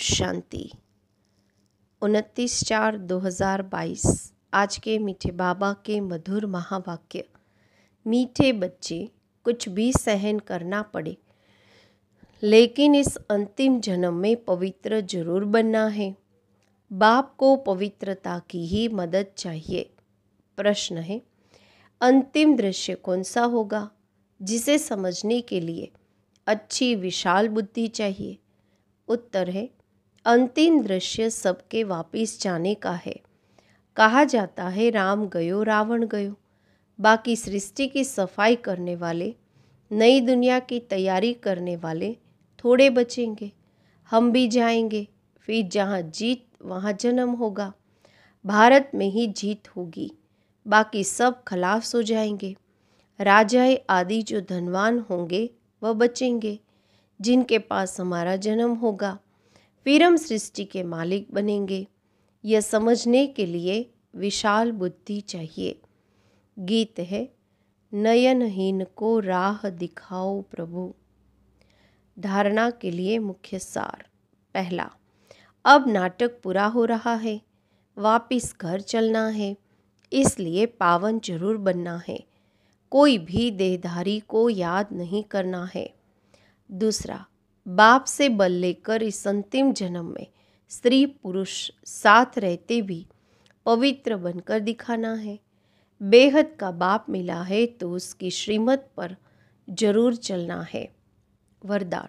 शांति उनतीस चार 2022 आज के मीठे बाबा के मधुर महावाक्य मीठे बच्चे कुछ भी सहन करना पड़े लेकिन इस अंतिम जन्म में पवित्र जरूर बनना है बाप को पवित्रता की ही मदद चाहिए प्रश्न है अंतिम दृश्य कौन सा होगा जिसे समझने के लिए अच्छी विशाल बुद्धि चाहिए उत्तर है अंतिम दृश्य सबके वापिस जाने का है कहा जाता है राम गयो रावण गयो बाकी सृष्टि की सफाई करने वाले नई दुनिया की तैयारी करने वाले थोड़े बचेंगे हम भी जाएंगे फिर जहाँ जीत वहाँ जन्म होगा भारत में ही जीत होगी बाकी सब खलाफ हो जाएंगे राजाए आदि जो धनवान होंगे वह बचेंगे जिनके पास हमारा जन्म होगा फिर हम सृष्टि के मालिक बनेंगे यह समझने के लिए विशाल बुद्धि चाहिए गीत है नयनहीन को राह दिखाओ प्रभु धारणा के लिए मुख्य सार पहला अब नाटक पूरा हो रहा है वापिस घर चलना है इसलिए पावन जरूर बनना है कोई भी देहधारी को याद नहीं करना है दूसरा बाप से बल लेकर इस अंतिम जन्म में स्त्री पुरुष साथ रहते भी पवित्र बनकर दिखाना है बेहद का बाप मिला है तो उसकी श्रीमत पर जरूर चलना है वरदान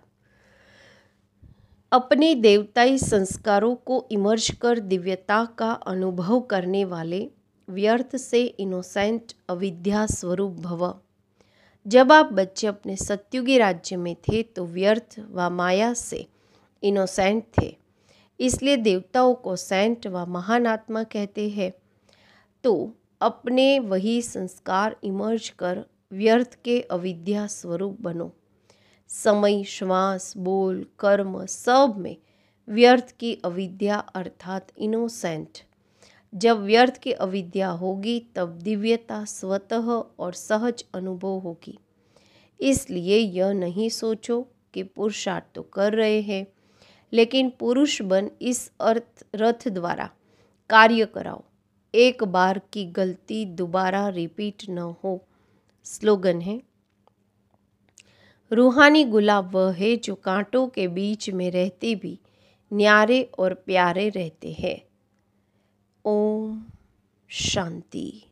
अपने देवताई संस्कारों को इमर्ज कर दिव्यता का अनुभव करने वाले व्यर्थ से इनोसेंट अविद्या स्वरूप भव जब आप बच्चे अपने सत्युगी राज्य में थे तो व्यर्थ व माया से इनोसेंट थे इसलिए देवताओं को सेंट व महान आत्मा कहते हैं तो अपने वही संस्कार इमर्ज कर व्यर्थ के अविद्या स्वरूप बनो समय श्वास बोल कर्म सब में व्यर्थ की अविद्या अर्थात इनोसेंट जब व्यर्थ की अविद्या होगी तब दिव्यता स्वतः और सहज अनुभव होगी इसलिए यह नहीं सोचो कि पुरुषार्थ तो कर रहे हैं लेकिन पुरुष बन इस अर्थ रथ द्वारा कार्य कराओ एक बार की गलती दोबारा रिपीट न हो स्लोगन है रूहानी गुलाब वह है जो कांटों के बीच में रहते भी न्यारे और प्यारे रहते हैं ओम शांति